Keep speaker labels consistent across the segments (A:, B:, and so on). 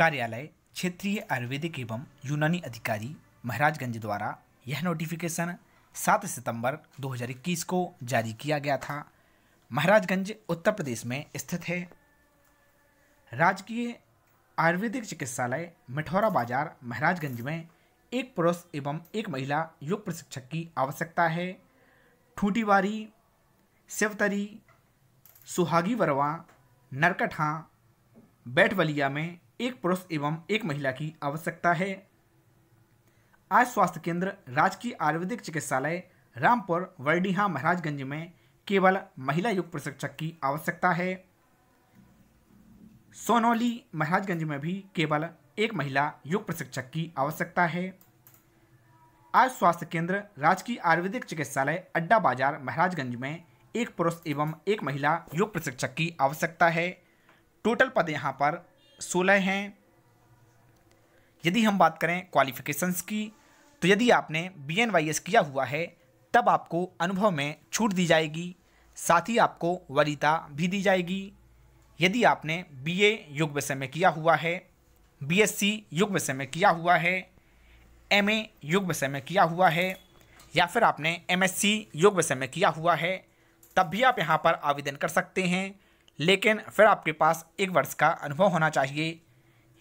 A: कार्यालय क्षेत्रीय आयुर्वेदिक एवं यूनानी अधिकारी महराजगंज द्वारा यह नोटिफिकेशन 7 सितंबर 2021 को जारी किया गया था महराजगंज उत्तर प्रदेश में स्थित है राजकीय आयुर्वेदिक चिकित्सालय मिठौरा बाजार महराजगंज में एक पुरुष एवं एक महिला योग प्रशिक्षक की आवश्यकता है ठूटीवारी शिवतरी सुहागी वरवा नरकठा बैठवलिया में एक पुरुष एवं एक महिला की आवश्यकता है आज स्वास्थ्य केंद्र राजकीय आयुर्वेदिक चिकित्सालय रामपुर वर्डीहा महाराजगंज में केवल महिला योग प्रशिक्षक की आवश्यकता है सोनौली महाराजगंज में भी केवल एक महिला योग प्रशिक्षक की आवश्यकता है आज स्वास्थ्य केंद्र राजकीय आयुर्वेदिक चिकित्सालय अड्डा बाजार महाराजगंज में एक पुरुष एवं एक महिला योग प्रशिक्षक की आवश्यकता है टोटल पद यहाँ पर सोलह हैं यदि हम बात करें क्वालिफिकेशंस की तो यदि आपने बी एन वाई एस किया हुआ है तब आपको अनुभव में छूट दी जाएगी साथ ही आपको वरीता भी दी जाएगी यदि आपने बी ए योग विषय में किया हुआ है बी एस सी योग विषय में किया हुआ है एम ए योग विषय में किया हुआ है या फिर आपने एम एस सी योग विषय में किया हुआ है तब भी आप यहाँ पर आवेदन कर सकते हैं लेकिन फिर आपके पास एक वर्ष का अनुभव होना चाहिए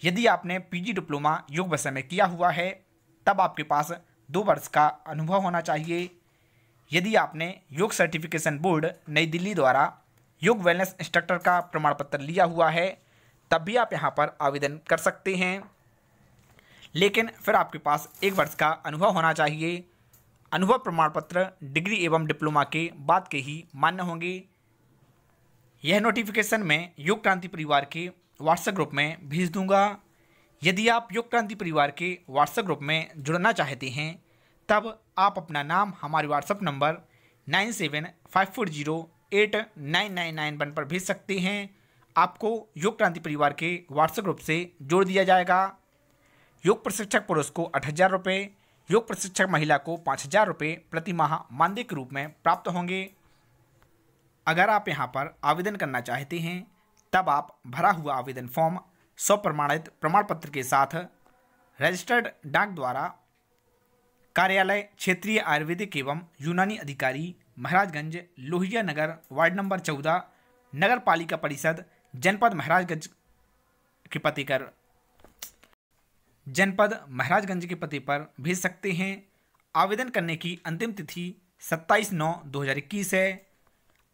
A: यदि आपने पीजी डिप्लोमा योग विषय में किया हुआ है तब आपके पास दो वर्ष का अनुभव होना चाहिए यदि आपने योग सर्टिफिकेशन बोर्ड नई दिल्ली द्वारा योग वेलनेस इंस्ट्रक्टर का प्रमाण पत्र लिया हुआ है तब भी आप यहाँ पर आवेदन कर सकते हैं लेकिन फिर आपके पास एक वर्ष का अनुभव होना चाहिए अनुभव प्रमाण पत्र डिग्री एवं डिप्लोमा के बाद के ही मान्य होंगे यह नोटिफिकेशन मैं योग क्रांति परिवार के व्हाट्सएप ग्रुप में भेज दूंगा यदि आप योग क्रांति परिवार के व्हाट्सएप ग्रुप में जुड़ना चाहते हैं तब आप अपना नाम हमारे WhatsApp number nine seven five four zero eight nine nine nine one पर भेज सकते हैं आपको योग क्रांति परिवार के व्हाट्सएप ग्रुप से जोड़ दिया जाएगा योग प्रशिक्षक पुरुष को आठ हज़ार रुपये योग प्रशिक्षक महिला को पाँच हज़ार रुपये प्रतिमाह मानदेय के रूप में प्राप्त होंगे अगर आप यहाँ पर आवेदन करना चाहते हैं तब आप भरा हुआ आवेदन फॉर्म स्वप्रमाणित प्रमाण पत्र के साथ रजिस्टर्ड डाक द्वारा कार्यालय क्षेत्रीय आयुर्वेदिक एवं यूनानी अधिकारी महराजगंज लोहिया नगर वार्ड नंबर चौदह नगर पालिका परिषद जनपद महराजगंज के पते कर जनपद महराजगंज के पते पर भेज सकते हैं आवेदन करने की अंतिम तिथि 27 नौ 2021 है